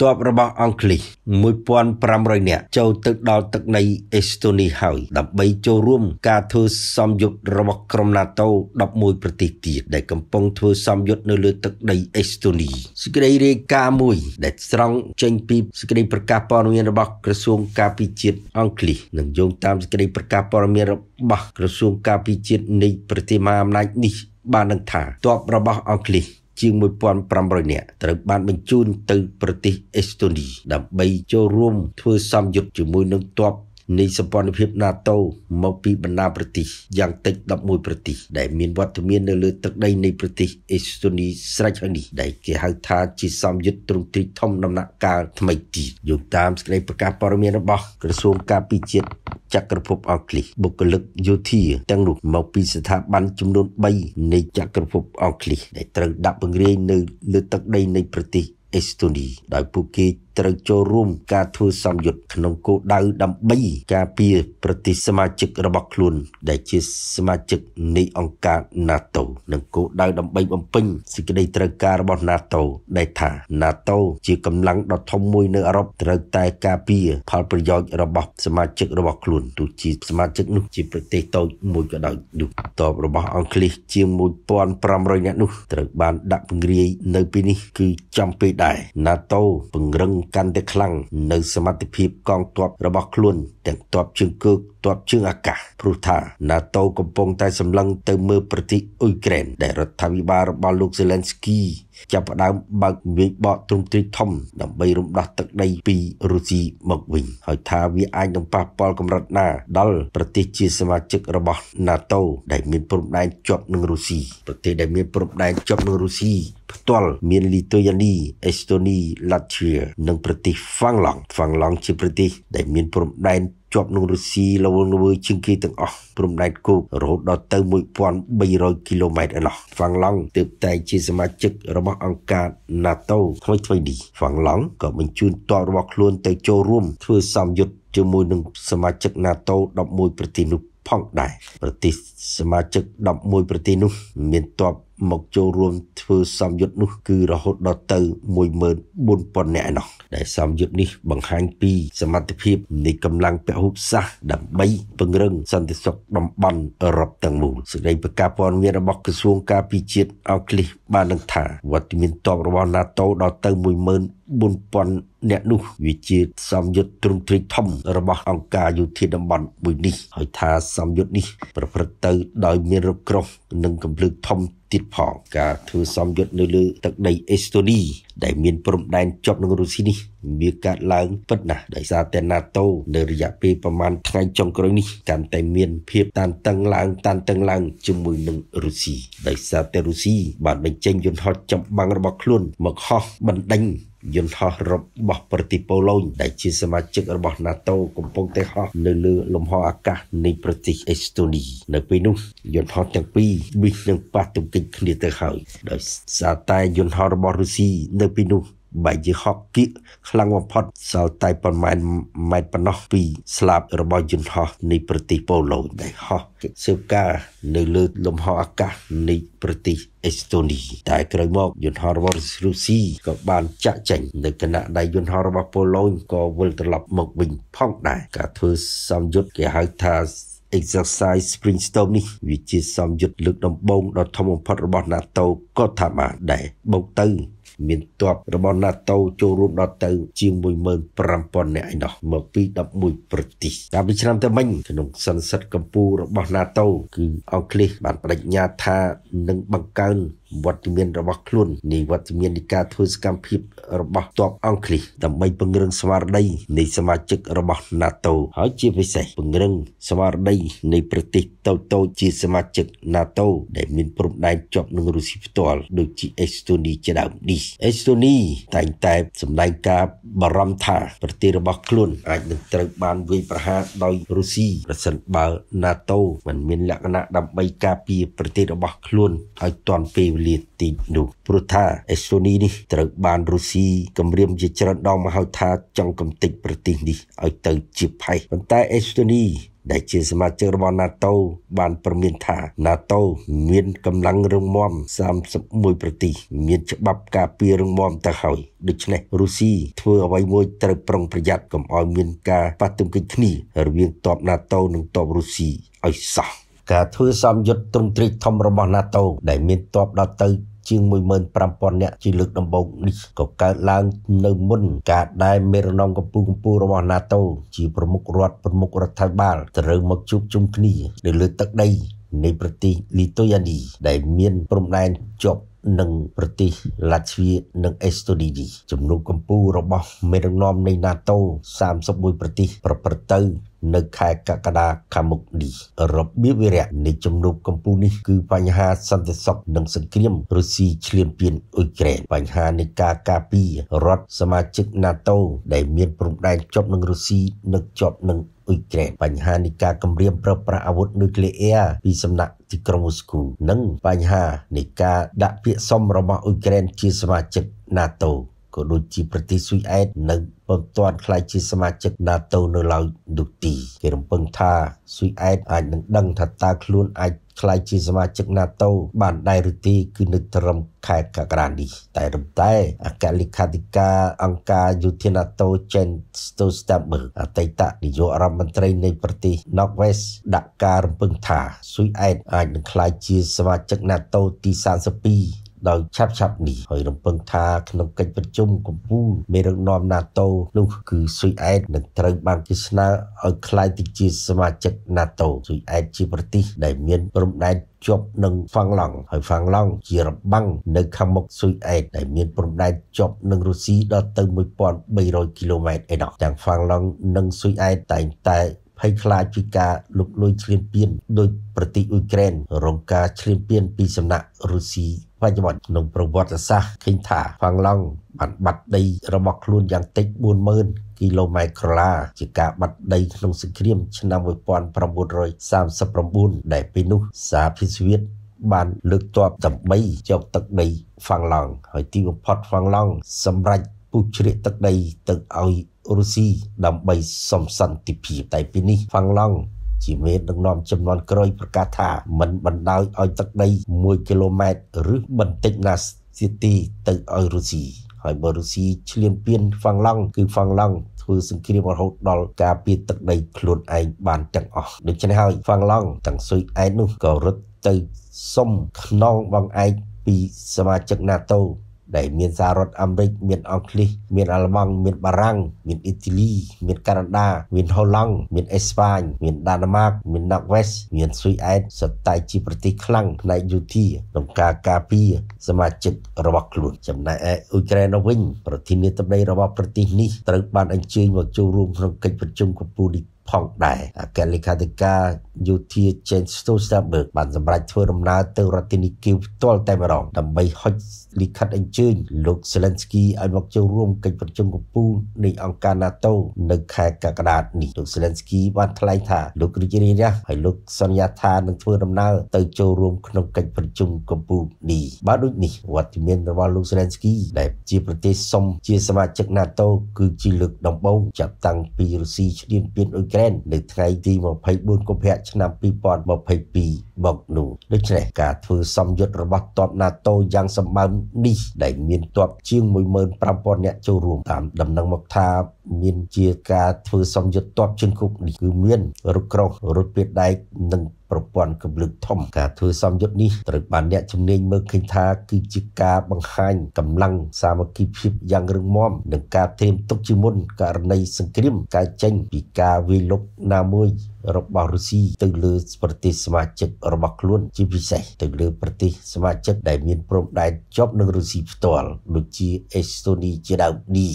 ទ័ពរបស់អង់គ្លេស1500នាក់ចូលទៅដល់ទឹកនៃអេស្តូនីហើយដើម្បីចូលរួមការធ្វើសម្ពយុទ្ធរបស់ក្រុម NATO 11ប្រទេសទៀតដែលកំពុងធ្វើសម្ពយុទ្ធនៅលើទឹកដីអេស្តូនីសេចក្តីរាយការណ៍មួយដែលស្រង់ចេញពីសេចក្តីប្រកាសព័ត៌មានរបស់ក្រសួងការពារជាតិអង់គ្លេសនិងយោងតាមសេចក្តីប្រកាសព័ត៌មានរបស់ក្រសួងការពារជាតិនៃប្រទេសមហាអំណាចនេះ បាននឹងថាទ័ពរបស់អង់គ្លេសជាង1500នាក់ត្រូវបានបញ្ជូនទៅប្រទេសអេស្តូនីដើម្បីចូលរួមធ្វើសម្យុទ្ធជាមួយនឹងទ័ពនៃសម្ព័ន្ធភាព NATO មកពីបណ្ដាប្រទេសយ៉ាងតិច11ប្រទេសដែលមានវត្តមាននៅលើទឹកដីនៃប្រទេសអេស្តូនីស្រេចហើយនេះដែលគេហៅថា ជាសម្យុទ្ធទ្រង់ទ្រាយធំដំណាក់កាលថ្មីទៀតយោងតាមសេចក្តីប្រកាសព័ត៌មានរបស់ក្រសួងការពារជាតិចក្រភពអង់គ្លេសបុគ្គលិកយោធាទាំងនោះមកពីស្ថាប័នចំនួន3នៃចក្រភពអង់គ្លេសដែលត្រូវដាក់បង្រៀននៅលើទឹកដីនៃប្រទេសអេស្តូនីដោយពួកគេត្រូវចូលរួមការធ្វើសម្យុទ្ធក្នុងគោលដៅដើម្បីការពារប្រទេសសមាជិករបស់ខ្លួនដែលជាសមាជិកនៃអង្គការ NATO និងគោលដៅដើម្បីបំពេញសេចក្តីត្រូវការរបស់ NATO ដែលថា NATO ជាកម្លាំងដ៏ធំមួយនៅអឺរ៉ុបត្រូវតែការពារផលប្រយោជន៍របស់សមាជិករបស់ខ្លួនទោះជាសមាជិកនោះជាប្រទេសតូចមួយក៏ដោយនោះតបរបស់អង់គ្លេសជាង1500នាក់នោះត្រូវបានដាក់ពង្រាយនៅពេលនេះគឺចំពេលដែរ NATO ពង្រឹងកាន់តែខ្លាំងនៅសមត្ថភាព កងទ័ពរបស់ខ្លួនទាំងទ័ពជើងគោកទ័ពជើងអាកាសព្រោះថា NATO កំពុងតែសម្លឹងទៅមើលប្រទេសអ៊ុយក្រែនដែលរដ្ឋាភិបាលរបស់លោក Zelensky ចាប់ផ្ដើមបើកវាយបកទ្រង់ទ្រាយធំដើម្បីរំដោះទឹកដីពីរុស្ស៊ីមកវិញហើយថាវាអាចនឹងប៉ះពាល់កម្រិតណា ដល់ប្រទេសជាសមាជិករបស់ NATO ដែលមានព្រំដែនជាប់នឹងរុស្ស៊ីប្រទេសដែលមានព្រំដែនជាប់នឹងរុស្ស៊ីផ្ទាល់មានលីទុយអានីអេស្តូនីឡាទ្វីនិង ប្រទេសហ្វាំងឡង់ហ្វាំងឡង់ជាប្រទេសដែលមានព្រំដែនជាប់នឹងរុស្ស៊ីលវលវើជាងគេទាំងអស់ព្រំដែនគោករហូតដល់ទៅ1300គីឡូម៉ែត្រឯណោះហ្វាំងឡង់ទើបតែជាសមាជិក របស់អង្គការ NATO ថ្មីថ្មីនេះហ្វាំងឡង់ក៏បញ្ជូនទ័ពរបស់ខ្លួនទៅចូលរួមធ្វើសម្ពយុទ្ធជាមួយនឹងសមាជិក NATO 11ប្រទេសនោះផងដែរប្រទេសសមាជិក11ប្រទេសនោះមានទ័ពមកចូលរួមធ្វើសំយុទ្ធនោះគឺរហូតដល់ទៅ14000នាក់ឯណោះ ដែលសំយុទ្ធនេះបង្ហាញ ពី សមត្ថភាពនៃកម្លាំងពហុសាសដើម្បីពង្រឹង សន្តិសុខតំបន់អឺរ៉ុបទាំងមូលសេចក្តីប្រកាសព័ត៌មានរបស់ក្រសួង ការពារជាតិអូក្លីសបាននឹងថាវត្តមានទ័ពរបស់ NATO ដល់ទៅ14000អ្នកនោះវាជាសម្យុទ្ធទ្រង់ទ្រីធំ របស់អង្គការយោធាតំបន់មួយនេះហើយថាសម្យុទ្ធនេះ ប្រព្រឹត្តទៅដោយមានរក្រោះនិងកម្លាំងធំទៀតផងការធ្វើសម្យុទ្ធនៅលើ ទឹកដីអេស្តូនីដែលមានព្រំដែនជាប់នឹងរុស្ស៊ីនេះវាកើតឡើងពិតណាស់ដោយសារតែ NATO នៅរយៈពេលប្រមាណថ្ងៃចុងក្រោយនេះកាន់តែមានភាពតានតឹងឡើងតានតឹងឡើងជាមួយនឹងរុស្ស៊ីដោយសារតែរុស្ស៊ីបានបញ្ចេញយន្តហោះចម្បាំងរបស់ខ្លួនមកហោះបណ្ដេញយន្តហោះរបស់ប្រទេសប៉ូឡូញដែលជាសមាជិករបស់ NATO កំពុងតែហោះ នៅលើលំហអាកាសនៃប្រទេសអេស្តូនីនៅពេលនោះយន្តហោះទាំងពីរបិទនឹងប៉ះទង្គិចគ្នាទៅហើយ ដោយសារតែយន្តហោះរបស់រុស្ស៊ីនៅពេលនោះបែកជាហកគៀកខ្លាំងបំផុតសល់តែប្រមាណម៉ែត្រប៉ុណ្ណោះពីស្លាបរបស់យន្តហោះនៃប្រទេសប៉ូឡូញដែលហោះស៊ើបការនៅលើលំហអាកាសនៃប្រទេសអេស្តូនីតែក្រោយមកយន្តហោះរបស់រុស្ស៊ីក៏បានចាក់ចេញនៅគណៈដែលយន្តហោះរបស់ប៉ូឡូញក៏វិលត្រឡប់មកវិញផងដែរការធ្វើសំយុទ្ធគេហៅថា exercise Springstone នេះវាជាសំយុទ្ធលើកដំបូងដ៏ធំបំផុតរបស់ NATO ក៏ថាបានដែរបូកទៅមានទ័ពរបស់ NATO ចូលរួមដល់ទៅជាង15000នាក់ឯណោះមកពី11ប្រទេសតាមពីឆ្នាំទៅមិញក្នុងសន្និសីទកម្ពុជារបស់ NATO គឺអង់គ្លេសបានបដិញ្ញាថានឹងបង្កើនវត្តមានរបស់ខ្លួននៃវត្តមាននៃការធ្វើសកម្មភាពរបស់ទ័ពអង់គ្លេសដើម្បីពង្រឹងស្មារតីនៃសមាជិករបស់ NATO ហើយជាពិសេសពង្រឹងស្មារតីនៃប្រទេសតូចតូចជាសមាជិក NATO ដែលមានព្រំដែនជាប់នឹងរុស្ស៊ីផ្ទាល់ដូចជាអេស្តូនីជាដើមនេះអេស្តូនីតែងតែសម្ដែងការបារម្ភថាប្រទេសរបស់ខ្លួនអាចនឹងត្រូវបានវាយប្រហារដោយរុស្ស៊ីប្រសិនបើ NATO មិនមានលក្ខណៈដើម្បីការពារប្រទេសរបស់ខ្លួនឲ្យទាន់ពេលលាតិចនោះព្រោះថាអេសូនីនេះ ត្រូវបានរុស្ស៊ីគម្រាមជាច្រើនដងមកហៅថាចង់កំទេចប្រទេសនេះឲ្យទៅជាផេះប៉ុន្តែអេសូនីដែលជា សមាជិករបស់ NATO បានព្រមានថា NATO មានកម្លាំងរឹងមាំ31ប្រទេសមានច្បាប់ការពាររឹងមាំទៅហើយដូច្នេះរុស្ស៊ីធ្វើអ្វីមួយត្រូវប្រុងប្រយ័ត្នកុំឲ្យមាន ការប៉ះទង្គិចគ្នារវាងតប NATO និងតបរុស្ស៊ីឲ្យសោះការធ្វើសម្ពយុទ្ធទ្រង់ទ្រាយធំរបស់ NATO ដែលមានទ័ពដល់ទៅជាង15000នាក់ជាលើកដំបូងនេះក៏កើតឡើងនៅមុនការដែលមេរណងកម្ពុជាកម្ពុជារបស់ NATO ជាប្រមុខរដ្ឋប្រមុខរដ្ឋាភិបាលត្រូវមកជួបជុំគ្នានៅលើទឹកដីនៃប្រទេសលីទុយអានី ដែលមានព្រំដែនជាប់នឹងប្រទេសឡាទ្វីនិងអេស្តូនីចំនួនកម្ពុជារបស់មេរងនំនៃ NATO 31ប្រទេសប្រព្រឹត្តទៅនៅខែកក្កដាខាងមុខនេះរបៀបវិរៈនៃជំនួបកម្ពុជានេះគឺបញ្ហាសន្តិសុខនិងសង្គ្រាមរុស្ស៊ីឈ្លានពានអ៊ុយក្រែនបញ្ហានៃការការពាររដ្ឋសមាជិក NATO ដែលមានព្រំដែនជាប់នឹងរុស្ស៊ីនិងជាប់នឹងអ៊ុយក្រែនបញ្ហានៃការគម្រាមប្រើប្រាស់អាវុធនុយក្លេអ៊ែរពីសំណាក់ទីក្រុងមូស្គូនិងបញ្ហានៃការដាក់ពាក្យសុំរបស់អ៊ុយក្រែនជាសមាជិក NATO ក៏ដូចជាប្រទេសស៊ុយអែតនៅមិនទាន់ក្លាយជាសមាជិក NATO នៅឡើយនោះទេគេរំពឹងថាស៊ុយអែតអាចនឹងដឹងថាតើខ្លួនអាចក្លាយជាសមាជិក NATO បានដែរឬទេគឺនៅត្រឹមខែកក្កដានេះតែរំតែអគ្គលេខាធិការអង្គការយុធា NATO Jens Stoltenberg អតីតនាយករដ្ឋមន្ត្រីនៃប្រទេស Norway ដាក់ការរំពឹងថាស៊ុយអែតអាចនឹងក្លាយជាសមាជិក NATO ទី32ដោយឆាប់ឆាប់នេះហើយរំពឹងថាក្នុងកិច្ចប្រជុំកម្ពុជាមេដឹកនាំ NATO នោះគឺស៊ុយអែតនឹងត្រូវបានគេស្នើឲ្យក្លាយទៅជាសមាជិក NATO ស៊ុយអែតជាប្រទេស ដែលមានព្រំដែនជាប់នឹងហ្វាំងឡង់ហើយហ្វាំងឡង់ជារបាំងនៅខាងមុខស៊ុយអែតដែលមានព្រំដែនជាប់នឹងរុស្ស៊ីដល់ទៅ1300គីឡូម៉ែត្រឯណោះទាំងហ្វាំងឡង់និងស៊ុយអែតតែងតែភ័យខ្លាចពីការលុកលុយឈ្លានពានដោយប្រទេសអ៊ុយក្រែនរងការឈ្លានពានពីសំណាក់រុស្ស៊ីបច្ចុប្បន្នក្នុងប្រវត្តិសាស្ត្រឃើញថាផាំងឡង់បានបាត់ដីរបស់ខ្លួនយ៉ាងតិច40,000គីឡូម៉ែត្រក្រឡាជាការបាត់ដីក្នុងសង្គ្រាមឆ្នាំ1939ដែលពេលនោះសាភិសវៀតបានលើកទ័ពដើម្បីយកទឹកដីហ្វាំងឡង់ហើយទីបំផុតហ្វាំងឡង់សម្រេចពូជ្រាកទឹកដីទៅឲ្យរុស្ស៊ីដើម្បីសំសន្តិភាពតែពីនេះហ្វាំងឡង់ជាមេដឹកនាំចំនួនក្រោយប្រកាសថាមិនបណ្ដោយឲ្យទឹកដី1គីឡូម៉ែត្រឬបន្តិចណាស់ទៀតទីទៅឲ្យរុស្ស៊ីហើយបើរុស្ស៊ីឈ្លានពានហ្វាំងឡង់គឺហ្វាំងឡង់ធ្វើសង្គ្រាមរហូតដល់ការពៀតទឹកដីខ្លួនឯងបានទាំងអស់ដូច្នេះហើយហ្វាំងឡង់ទាំងស៊ុយឯងនោះក៏រត់ទៅសុំខ្នងបងឯងពីសមាជិក NATO ដែលមានសាររដ្ឋអាមេរិកមានអង់គ្លេសមានអាល្លឺម៉ង់មានបារាំងមានអ៊ីតាលី មានកាណាដាមានហូឡង់មានអេស្ប៉ាញមានដាណឺម៉ាក មានណាវេសមានស៊ុយអែតសតៃជាប្រទេសខ្លាំងផ្នែកយោធាក្នុងការការពារសមាជិករបស់ខ្លួនចំណែកឯអ៊ុយក្រែនវិញប្រធានាធិបតីរបស់ប្រទេសនេះត្រូវបានអញ្ជើញមកចូលរួមក្នុងកិច្ចប្រជុំកំពូលនេះផងដែរអគ្គលេខាធិការយោធា Jens Stoltenberg បានសម្រេចធ្វើដំណើរទៅរដ្ឋធានីគីវផ្ទាល់តែម្ដងដើម្បីហុចលិខិតអញ្ជើញលោក Zelensky ឲ្យមកចូលរួមកិច្ចប្រជុំកំពូលនៃអង្គការ NATO នៅខែកក្កដានេះលោក Zelensky បានថ្លែងថាលោករាជធានីរះហើយលោកសន្យាថានឹងធ្វើដំណើរទៅចូលរួមក្នុងកិច្ចប្រជុំកំពូលនេះបើដូចនេះវត្តមានរបស់លោក Zelensky ដែលជាប្រទេសសុំជាសមាជិក NATO គឺជាលើកដំបូងចាប់តាំងពីរុស្ស៊ីឈ្លានពានអ៊ុយក្រែននៅថ្ងៃទី24កុម្ភៈឆ្នាំ2022មកនោះដូច្នេះការធ្វើសម្ពយុទ្ធរបស់ទ័ព NATO យ៉ាងសម្បើមនេះដែលមានទ័ពជាង15000នាក់ចូលរួមតាម ដំណឹងមកថាមានជាការធ្វើសម្យុទ្ធទ័ពជើងគប់នេះគឺមានរថក្រោះរថពាតដែកនិងប្រព័ន្ធកម្លឹកធំការធ្វើសំយុទ្ធនេះត្រូវបានអ្នកជំនាញមើលឃើញថាគឺជាការបង្ហាញកម្លាំងសាមគ្គីភាពយ៉ាងរឹងមាំនិងការត្រៀមទុកជាមុនករណីសង្គ្រាមកើតចេញពីការវាយលុកណាមួយរបស់រុស្ស៊ីទៅលើប្រទេសសមាជិករបស់ខ្លួនជាពិសេសទៅលើប្រទេសសមាជិកដែលមានព្រំដែនជាប់នឹងរុស្ស៊ីផ្ទាល់ដូចជាអេស្តូនីជាដើមនេះ